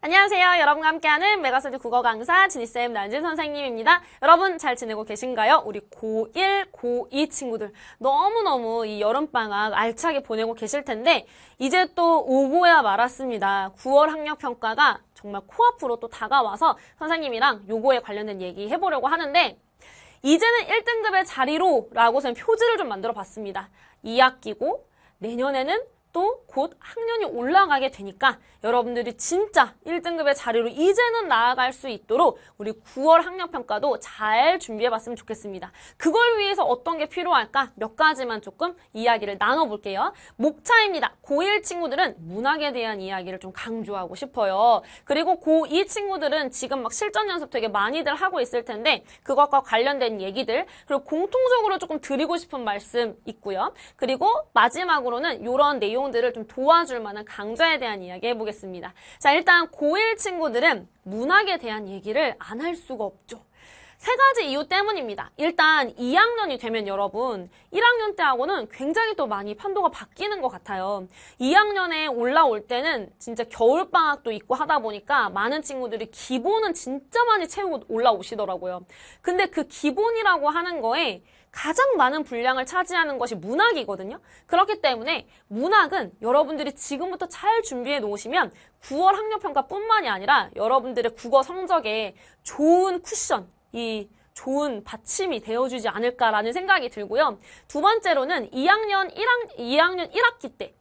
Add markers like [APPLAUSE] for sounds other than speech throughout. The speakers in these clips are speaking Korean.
안녕하세요. 여러분과 함께하는 메가스터디 국어 강사 지니쌤 난진 선생님입니다. 여러분 잘 지내고 계신가요? 우리 고1, 고2 친구들 너무너무 이 여름방학 알차게 보내고 계실 텐데 이제 또 오고야 말았습니다. 9월 학력평가가 정말 코앞으로 또 다가와서 선생님이랑 요거에 관련된 얘기 해보려고 하는데 이제는 1등급의 자리로 라고 저 표지를 좀 만들어 봤습니다. 2학기고 내년에는 또곧 학년이 올라가게 되니까 여러분들이 진짜 1등급의 자리로 이제는 나아갈 수 있도록 우리 9월 학력평가도 잘 준비해봤으면 좋겠습니다. 그걸 위해서 어떤 게 필요할까 몇 가지만 조금 이야기를 나눠볼게요. 목차입니다. 고1 친구들은 문학에 대한 이야기를 좀 강조하고 싶어요. 그리고 고2 친구들은 지금 막 실전 연습 되게 많이들 하고 있을 텐데 그것과 관련된 얘기들 그리고 공통적으로 조금 드리고 싶은 말씀 있고요. 그리고 마지막으로는 이런 내용 내용들을 좀 도와줄 만한 강좌에 대한 이야기 해보겠습니다. 자, 일단 고1 친구들은 문학에 대한 얘기를 안 할 수가 없죠. 세 가지 이유 때문입니다. 일단 2학년이 되면 여러분 1학년 때하고는 굉장히 또 많이 판도가 바뀌는 것 같아요. 2학년에 올라올 때는 진짜 겨울방학도 있고 하다 보니까 많은 친구들이 기본은 진짜 많이 채우고 올라오시더라고요. 근데 그 기본이라고 하는 거에 가장 많은 분량을 차지하는 것이 문학이거든요. 그렇기 때문에 문학은 여러분들이 지금부터 잘 준비해 놓으시면 9월 학력평가뿐만이 아니라 여러분들의 국어 성적에 좋은 쿠션, 이 좋은 받침이 되어주지 않을까라는 생각이 들고요. 두 번째로는 2학년 1학, 2학년 1학기 때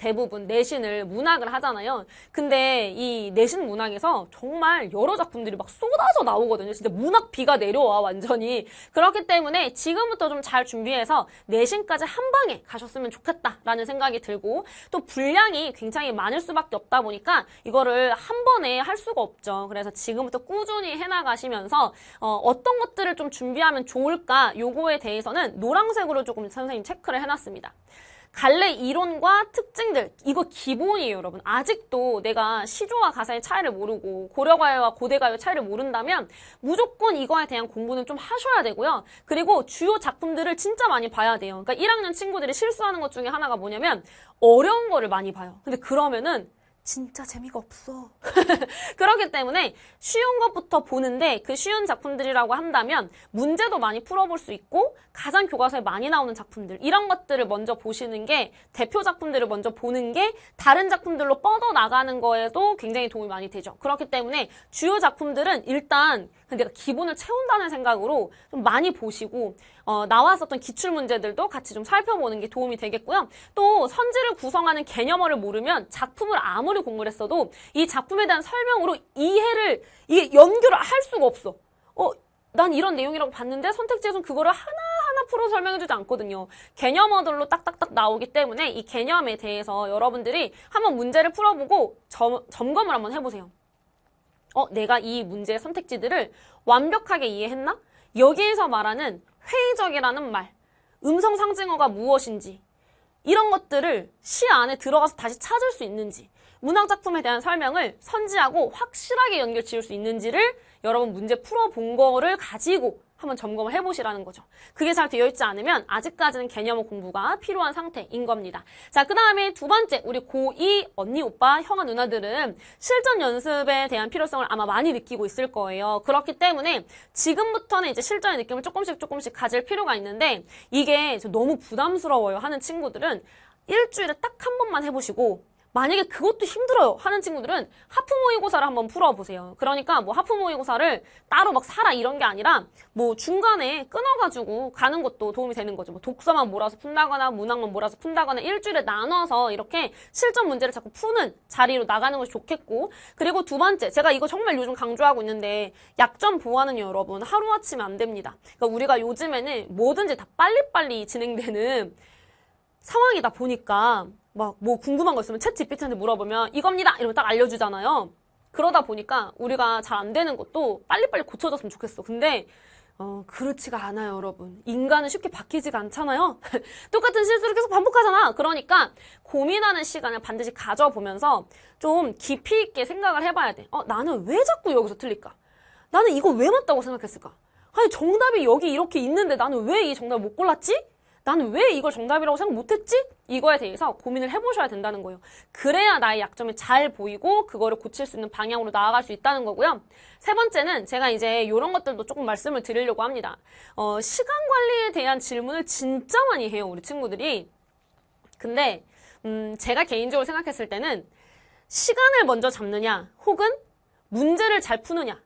대부분 내신을 문학을 하잖아요. 근데 이 내신 문학에서 정말 여러 작품들이 막 쏟아져 나오거든요. 진짜 문학 비가 내려와 완전히. 그렇기 때문에 지금부터 좀 잘 준비해서 내신까지 한 방에 가셨으면 좋겠다라는 생각이 들고 또 분량이 굉장히 많을 수밖에 없다 보니까 이거를 한 번에 할 수가 없죠. 그래서 지금부터 꾸준히 해나가시면서 어, 떤 것들을 좀 준비하면 좋을까 요거에 대해서는 노란색으로 조금 선생님 체크를 해놨습니다. 갈래 이론과 특징들 이거 기본이에요 여러분 아직도 내가 시조와 가사의 차이를 모르고 고려가요와 고대가요 차이를 모른다면 무조건 이거에 대한 공부는 좀 하셔야 되고요 그리고 주요 작품들을 진짜 많이 봐야 돼요 그러니까 1학년 친구들이 실수하는 것 중에 하나가 뭐냐면 어려운 거를 많이 봐요 근데 그러면은 진짜 재미가 없어. [LAUGHS] 그렇기 때문에 쉬운 것부터 보는데 그 쉬운 작품들이라고 한다면 문제도 많이 풀어볼 수 있고 가장 교과서에 많이 나오는 작품들 이런 것들을 먼저 보시는 게 대표 작품들을 먼저 보는 게 다른 작품들로 뻗어나가는 거에도 굉장히 도움이 많이 되죠. 그렇기 때문에 주요 작품들은 일단 내가 기본을 채운다는 생각으로 좀 많이 보시고 어, 나왔었던 기출 문제들도 같이 좀 살펴보는 게 도움이 되겠고요. 또 선지를 구성하는 개념어를 모르면 작품을 아무리 공부를 했어도 이 작품에 대한 설명으로 이해를 이게 연결을 할 수가 없어. 어, 난 이런 내용이라고 봤는데 선택지에서는 그거를 하나하나 풀어 설명해주지 않거든요. 개념어들로 딱딱딱 나오기 때문에 이 개념에 대해서 여러분들이 한번 문제를 풀어보고 점, 점검을 한번 해보세요. 어, 내가 이 문제의 선택지들을 완벽하게 이해했나? 여기에서 말하는 회의적이라는 말, 음성 상징어가 무엇인지, 이런 것들을 시 안에 들어가서 다시 찾을 수 있는지, 문학작품에 대한 설명을 선지하고 확실하게 연결 지을 수 있는지를 여러분 문제 풀어본 거를 가지고 한번 점검을 해보시라는 거죠. 그게 잘 되어 있지 않으면 아직까지는 개념 공부가 필요한 상태인 겁니다. 자, 그 다음에 두 번째 우리 고2 언니, 오빠, 형아, 누나들은 실전 연습에 대한 필요성을 아마 많이 느끼고 있을 거예요. 그렇기 때문에 지금부터는 이제 실전의 느낌을 조금씩 조금씩 가질 필요가 있는데 이게 너무 부담스러워요 하는 친구들은 일주일에 딱 한 번만 해보시고 만약에 그것도 힘들어요 하는 친구들은 하프 모의고사를 한번 풀어보세요. 그러니까 뭐 하프 모의고사를 따로 막 사라 이런 게 아니라 뭐 중간에 끊어가지고 가는 것도 도움이 되는 거죠. 뭐 독서만 몰아서 푼다거나 문학만 몰아서 푼다거나 일주일에 나눠서 이렇게 실전 문제를 자꾸 푸는 자리로 나가는 것이 좋겠고 그리고 두 번째 제가 이거 정말 요즘 강조하고 있는데 약점 보완은 여러분 하루아침에 안 됩니다. 그러니까 우리가 요즘에는 뭐든지 다 빨리빨리 진행되는 상황이다 보니까 막뭐 궁금한 거 있으면 챗 GPT한테 물어보면 이겁니다 이러면 딱 알려주잖아요. 그러다 보니까 우리가 잘 안 되는 것도 빨리빨리 고쳐졌으면 좋겠어. 근데 어, 그렇지가 않아요, 여러분. 인간은 쉽게 바뀌지가 않잖아요. [LAUGHS] 똑같은 실수를 계속 반복하잖아. 그러니까 고민하는 시간을 반드시 가져보면서 좀 깊이 있게 생각을 해봐야 돼. 어, 나는 왜 자꾸 여기서 틀릴까? 나는 이거 왜 맞다고 생각했을까? 아니, 정답이 여기 이렇게 있는데 나는 왜 이 정답을 못 골랐지? 나는 왜 이걸 정답이라고 생각 못했지? 이거에 대해서 고민을 해보셔야 된다는 거예요. 그래야 나의 약점이 잘 보이고 그거를 고칠 수 있는 방향으로 나아갈 수 있다는 거고요. 세 번째는 제가 이제 이런 것들도 조금 말씀을 드리려고 합니다. 어, 시간 관리에 대한 질문을 진짜 많이 해요, 우리 친구들이. 근데 음, 제가 개인적으로 생각했을 때는 시간을 먼저 잡느냐 혹은 문제를 잘 푸느냐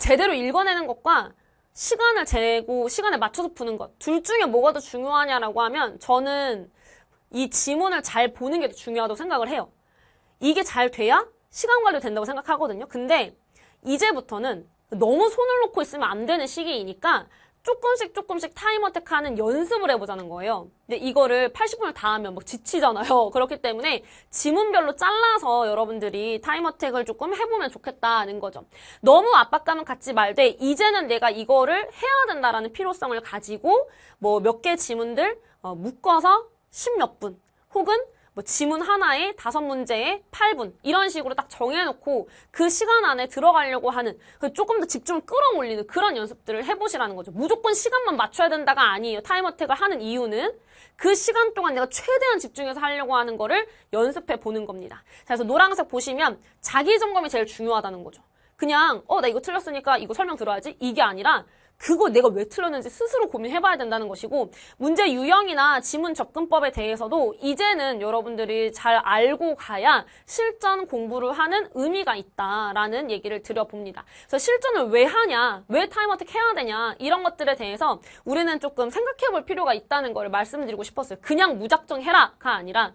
제대로 읽어내는 것과 시간을 재고 시간에 맞춰서 푸는 것. 둘 중에 뭐가 더 중요하냐라고 하면 저는 이 지문을 잘 보는 게 더 중요하다고 생각을 해요. 이게 잘 돼야 시간 관리 된다고 생각하거든요. 근데 이제부터는 너무 손을 놓고 있으면 안 되는 시기이니까 조금씩 조금씩 타임 어택하는 연습을 해보자는 거예요. 근데 이거를 80분을 다 하면 막 지치잖아요. [LAUGHS] 그렇기 때문에 지문별로 잘라서 여러분들이 타임 어택을 조금 해보면 좋겠다는 거죠. 너무 압박감은 갖지 말되 이제는 내가 이거를 해야 된다라는 필요성을 가지고 뭐 몇 개 지문들 어, 묶어서 10몇 분 혹은 뭐 지문 하나에 다섯 문제에 8분 이런 식으로 딱 정해놓고 그 시간 안에 들어가려고 하는 그 조금 더 집중을 끌어올리는 그런 연습들을 해보시라는 거죠. 무조건 시간만 맞춰야 된다가 아니에요. 타임어택을 하는 이유는 그 시간 동안 내가 최대한 집중해서 하려고 하는 거를 연습해 보는 겁니다. 그래서 노란색 보시면 자기 점검이 제일 중요하다는 거죠. 그냥 어 나 이거 틀렸으니까 이거 설명 들어야지 이게 아니라 그거 내가 왜 틀렸는지 스스로 고민해봐야 된다는 것이고 문제 유형이나 지문 접근법에 대해서도 이제는 여러분들이 잘 알고 가야 실전 공부를 하는 의미가 있다라는 얘기를 드려봅니다. 그래서 실전을 왜 하냐, 왜 타임어택 해야 되냐 이런 것들에 대해서 우리는 조금 생각해볼 필요가 있다는 걸 말씀드리고 싶었어요. 그냥 무작정 해라가 아니라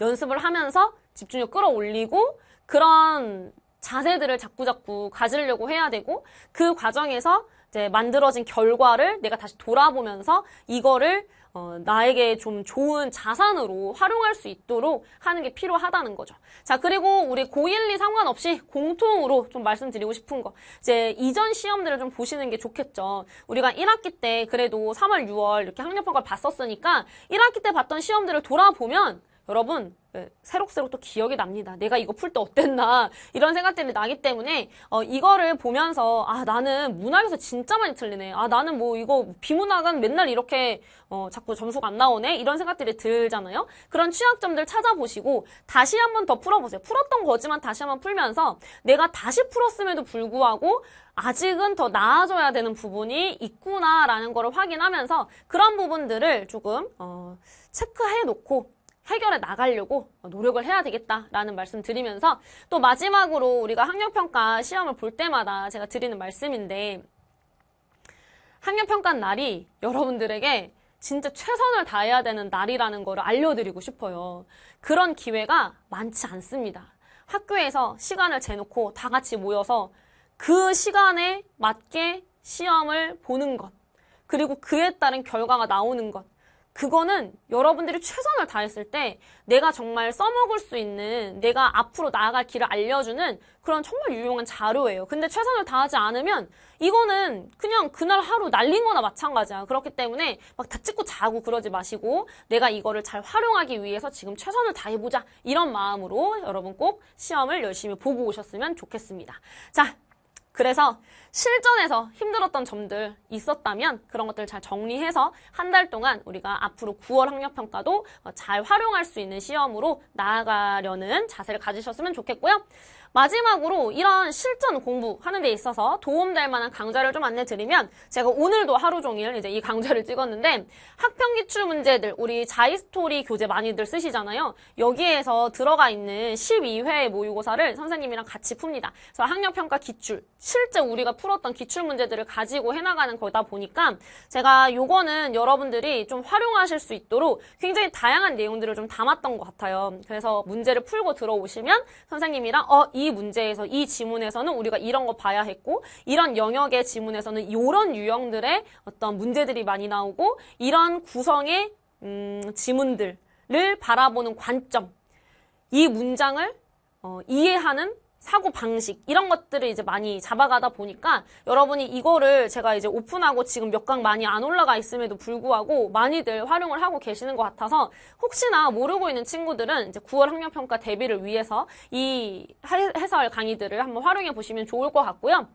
연습을 하면서 집중력 끌어올리고 그런 자세들을 자꾸자꾸 가지려고 해야 되고 그 과정에서 이제 만들어진 결과를 내가 다시 돌아보면서 이거를 어, 나에게 좀 좋은 자산으로 활용할 수 있도록 하는 게 필요하다는 거죠. 자, 그리고 우리 고1리 상관없이 공통으로 좀 말씀드리고 싶은 거. 이제 이전 시험들을 좀 보시는 게 좋겠죠. 우리가 1학기 때 그래도 3월, 6월 이렇게 학력평가를 봤었으니까 1학기 때 봤던 시험들을 돌아보면 여러분 예, 새록새록 또 기억이 납니다. 내가 이거 풀 때 어땠나 [LAUGHS] 이런 생각들이 나기 때문에 어, 이거를 보면서 아 나는 문학에서 진짜 많이 틀리네. 아 나는 뭐 이거 비문학은 맨날 이렇게 어, 자꾸 점수가 안 나오네 이런 생각들이 들잖아요. 그런 취약점들 찾아보시고 다시 한 번 더 풀어보세요. 풀었던 거지만 다시 한 번 풀면서 내가 다시 풀었음에도 불구하고 아직은 더 나아져야 되는 부분이 있구나라는 거를 확인하면서 그런 부분들을 조금 어, 체크해 놓고 해결해 나가려고 노력을 해야 되겠다라는 말씀 드리면서 또 마지막으로 우리가 학력평가 시험을 볼 때마다 제가 드리는 말씀인데 학력평가 날이 여러분들에게 진짜 최선을 다해야 되는 날이라는 거를 알려드리고 싶어요. 그런 기회가 많지 않습니다. 학교에서 시간을 재놓고 다 같이 모여서 그 시간에 맞게 시험을 보는 것, 그리고 그에 따른 결과가 나오는 것, 그거는 여러분들이 최선을 다했을 때 내가 정말 써먹을 수 있는 내가 앞으로 나아갈 길을 알려주는 그런 정말 유용한 자료예요. 근데 최선을 다하지 않으면 이거는 그냥 그날 하루 날린 거나 마찬가지야. 그렇기 때문에 막 다 찍고 자고 그러지 마시고 내가 이거를 잘 활용하기 위해서 지금 최선을 다해보자. 이런 마음으로 여러분 꼭 시험을 열심히 보고 오셨으면 좋겠습니다. 자, 그래서 실전에서 힘들었던 점들 있었다면 그런 것들 잘 정리해서 한 달 동안 우리가 앞으로 9월 학력평가도 어, 잘 활용할 수 있는 시험으로 나아가려는 자세를 가지셨으면 좋겠고요. 마지막으로 이런 실전 공부하는 데 있어서 도움될 만한 강좌를 좀 안내 드리면 제가 오늘도 하루 종일 이제 이 강좌를 찍었는데 학평 기출 문제들 우리 자이스토리 교재 많이들 쓰시잖아요. 여기에서 들어가 있는 12회 모의고사를 선생님이랑 같이 풉니다. 그래서 학력평가 기출 실제 우리가 풀었던 기출 문제들을 가지고 해나가는 거다 보니까 제가 요거는 여러분들이 좀 활용하실 수 있도록 굉장히 다양한 내용들을 좀 담았던 것 같아요. 그래서 문제를 풀고 들어오시면 선생님이랑 어, 이 문제에서 이 지문에서는 우리가 이런 거 봐야 했고 이런 영역의 지문에서는 이런 유형들의 어떤 문제들이 많이 나오고 이런 구성의 음, 지문들을 바라보는 관점 이 문장을 어, 이해하는 사고 방식 이런 것들을 이제 많이 잡아가다 보니까 여러분이 이거를 제가 이제 오픈하고 지금 몇 강 많이 안 올라가 있음에도 불구하고 많이들 활용을 하고 계시는 것 같아서 혹시나 모르고 있는 친구들은 이제 9월 학력평가 대비를 위해서 이 해설 강의들을 한번 활용해 보시면 좋을 것 같고요.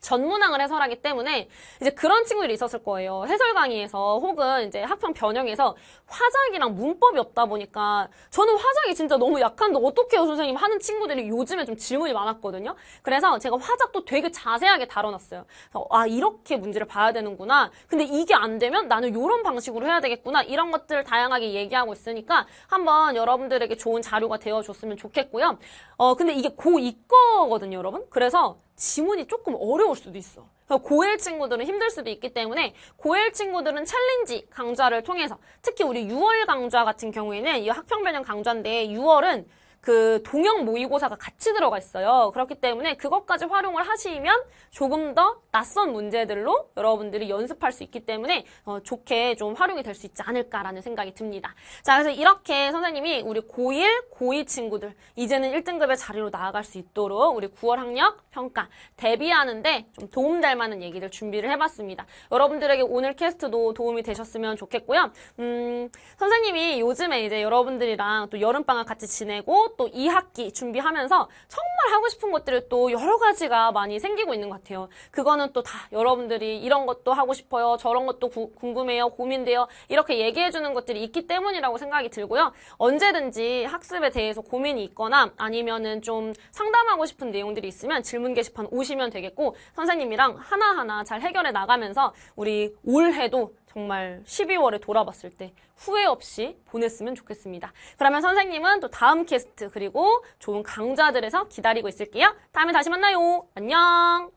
전문항을 해설하기 때문에 이제 그런 친구들이 있었을 거예요. 해설 강의에서 혹은 이제 학평 변형에서 화작이랑 문법이 없다 보니까 저는 화작이 진짜 너무 약한데 어떻게요 선생님 하는 친구들이 요즘에 좀 질문이 많았거든요. 그래서 제가 화작도 되게 자세하게 다뤄놨어요. 아 이렇게 문제를 봐야 되는구나. 근데 이게 안 되면 나는 이런 방식으로 해야 되겠구나. 이런 것들을 다양하게 얘기하고 있으니까 한번 여러분들에게 좋은 자료가 되어줬으면 좋겠고요. 어 근데 이게 고2거거든요 여러분. 그래서 지문이 조금 어려울 수도 있어. 고1 친구들은 힘들 수도 있기 때문에 고1 친구들은 챌린지 강좌를 통해서 특히 우리 6월 강좌 같은 경우에는 이 학평변형 강좌인데 6월은 그 동영 모의고사가 같이 들어가 있어요. 그렇기 때문에 그것까지 활용을 하시면 조금 더 낯선 문제들로 여러분들이 연습할 수 있기 때문에 어, 좋게 좀 활용이 될 수 있지 않을까라는 생각이 듭니다. 자, 그래서 이렇게 선생님이 우리 고1, 고2 친구들 이제는 1등급의 자리로 나아갈 수 있도록 우리 9월 학력 평가 대비하는데 좀 도움될 만한 얘기들 준비를 해봤습니다. 여러분들에게 오늘 캐스트도 도움이 되셨으면 좋겠고요. 음, 선생님이 요즘에 이제 여러분들이랑 또 여름방학 같이 지내고 또 2학기 준비하면서 정말 하고 싶은 것들을 또 여러 가지가 많이 생기고 있는 것 같아요. 그거는 또 다 여러분들이 이런 것도 하고 싶어요. 저런 것도 구, 궁금해요. 고민돼요. 이렇게 얘기해 주는 것들이 있기 때문이라고 생각이 들고요. 언제든지 학습에 대해서 고민이 있거나 아니면은 좀 상담하고 싶은 내용들이 있으면 질문 게시판 오시면 되겠고 선생님이랑 하나하나 잘 해결해 나가면서 우리 올해도 정말 12월에 돌아봤을 때 후회 없이 보냈으면 좋겠습니다. 그러면 선생님은 또 다음 캐스트 그리고 좋은 강좌들에서 기다리고 있을게요. 다음에 다시 만나요. 안녕!